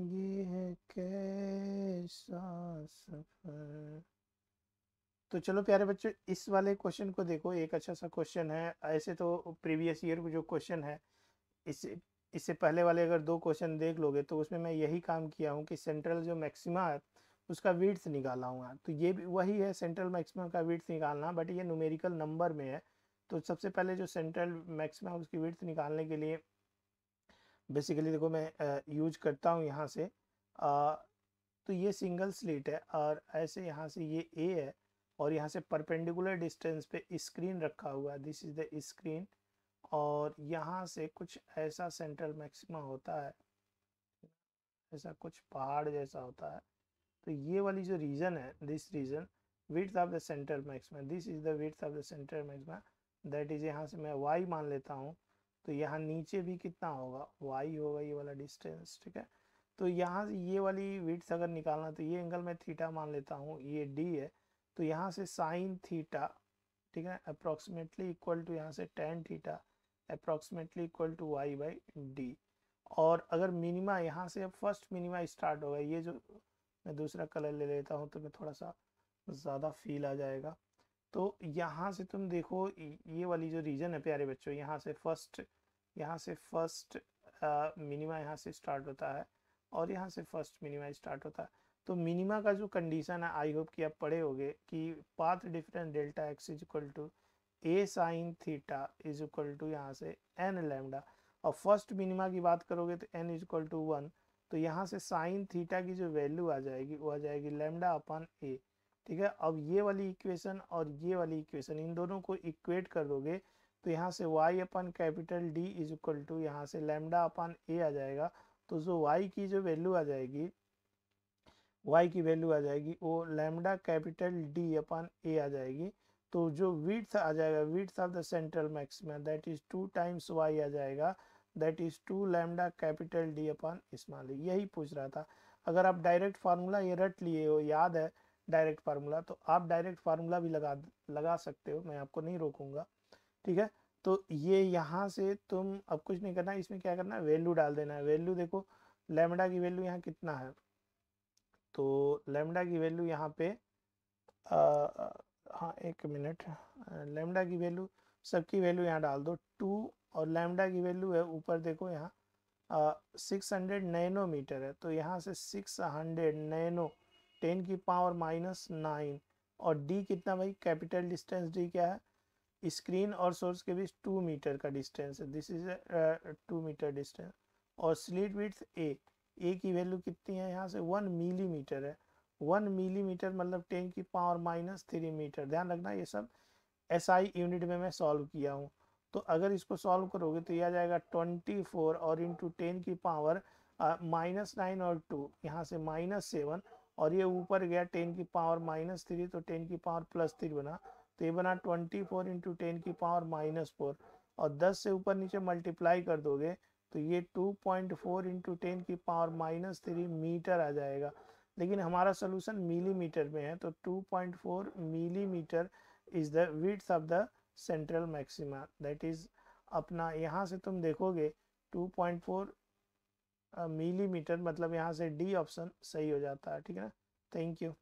ये है कैसा सफर तो चलो प्यारे बच्चों इस वाले क्वेश्चन को देखो एक अच्छा सा क्वेश्चन है ऐसे तो प्रीवियस ईयर जो क्वेश्चन है इससे इससे पहले वाले अगर दो क्वेश्चन देख लोगे तो उसमें मैं यही काम किया हूँ कि सेंट्रल जो मैक्सिमा है उसका वीट्स निकाला हूँ तो ये भी वही है सेंट्रल मैक्सिमा का वीट्स निकालना बट ये न्यूमेरिकल नंबर में है तो सबसे पहले जो सेंट्रल मैक्सिमा उसकी विड्स निकालने के लिए बेसिकली देखो मैं यूज करता हूँ यहाँ से आ, तो ये सिंगल स्लीट है और ऐसे यहाँ से ये ए है और यहाँ से परपेंडिकुलर डिस्टेंस पे स्क्रीन रखा हुआ है दिस इज़ द स्क्रीन और यहाँ से कुछ ऐसा सेंट्रल मैक्सिमा होता है ऐसा कुछ पहाड़ जैसा होता है तो ये वाली जो रीजन है this region width of the central maxima this is the width of the central maxima that is यहाँ से मैं वाई मान लेता हूँ तो यहाँ नीचे भी कितना होगा वाई होगा ये वाला डिस्टेंस ठीक है तो यहाँ से ये वाली विट्स अगर निकालना तो ये एंगल मैं थीटा मान लेता हूँ ये डी है तो यहाँ से साइन थीटा ठीक है अप्रोक्सीमेटली इक्वल टू यहाँ से ten theta approximately equal to y by d और अगर मिनिमा यहाँ से फर्स्ट मिनिमा स्टार्ट होगा ये जो मैं दूसरा कलर ले लेता हूँ तो मैं थोड़ा सा ज़्यादा फील आ जाएगा तो यहाँ से तुम देखो ये वाली जो रीजन है प्यारे बच्चों यहाँ से फर्स्ट यहाँ से फर्स्ट मिनिमा यहाँ से स्टार्ट होता है और यहाँ से फर्स्ट मिनिमा स्टार्ट होता है तो मिनिमा का जो कंडीशन है आई होप कि आप पढ़े होंगे कि path difference delta x is equal to a sine theta is equal to यहाँ से एन लेमडा और फर्स्ट मिनिमा की बात करोगे तो n is equal to one तो यहाँ से साइन थीटा की जो वैल्यू आ जाएगी वो आ जाएगी लेमडा अपन ए ठीक है अब ये वाली इक्वेशन और ये वाली इक्वेशन इन दोनों को इक्वेट कर दोगे तो यहाँ से y अपन capital D is equal to यहाँ से लेमडा अपन A आ जाएगा तो जो y की जो वैल्यू आ जाएगी y की वैल्यू आ जाएगी वो लेमडा कैपिटल D अपन A आ जाएगी तो जो विड्थ आ जाएगा width of the central maxima that is two times y आ जाएगा that is two lambda capital D अपन स्मॉल यही पूछ रहा था अगर आप डायरेक्ट फार्मूला ये रट लिए हो याद है डायरेक्ट फार्मूला तो आप डायरेक्ट फार्मूला भी लगा लगा सकते हो मैं आपको नहीं रोकूंगा ठीक है तो ये यहाँ से तुम अब कुछ नहीं करना इसमें क्या करना है वैल्यू डाल देना है वैल्यू देखो लेमडा की वैल्यू यहाँ कितना है तो लेमडा की वैल्यू यहाँ पे हाँ एक मिनट लेमडा की वैल्यू सबकी वैल्यू यहाँ डाल दो टू और लेमडा की वैल्यू है ऊपर देखो यहाँ सिक्स हंड्रेड नैनोमीटर है तो यहाँ से सिक्स हंड्रेड नैनो टेन की पावर माइनस नाइन और डी कितना भाई कैपिटल डिस्टेंस डी क्या है स्क्रीन और सोर्स के बीच टू मीटर का डिस्टेंस है this is two metre distance और स्लीट विथ ए ए की वैल्यू कितनी है यहाँ से वन मिलीमीटर है वन मिलीमीटर मतलब टेन की पावर माइनस थ्री मीटर ध्यान रखना ये सब एस आई यूनिट में मैं सॉल्व किया हूँ तो अगर इसको सॉल्व करोगे तो यह आ जाएगा ट्वेंटी फोर और इंटू टेन की पावर माइनस नाइन और टू यहाँ से माइनस सेवन और ये ऊपर गया टेन की पावर माइनस थ्री तो टेन की पावर प्लस थ्री बना तो ये बना ट्वेंटी फोर इंटू टेन की पावर माइनस फोर और दस से ऊपर नीचे मल्टीप्लाई कर दोगे तो ये two point four into ten की पावर माइनस थ्री मीटर आ जाएगा लेकिन हमारा सोल्यूशन मिलीमीटर में है तो two point four millimetre is the width of the central maxima that is अपना यहाँ से तुम देखोगे 2.4 मिलीमीटर मतलब यहाँ से डी ऑप्शन सही हो जाता है ठीक है ना थैंक यू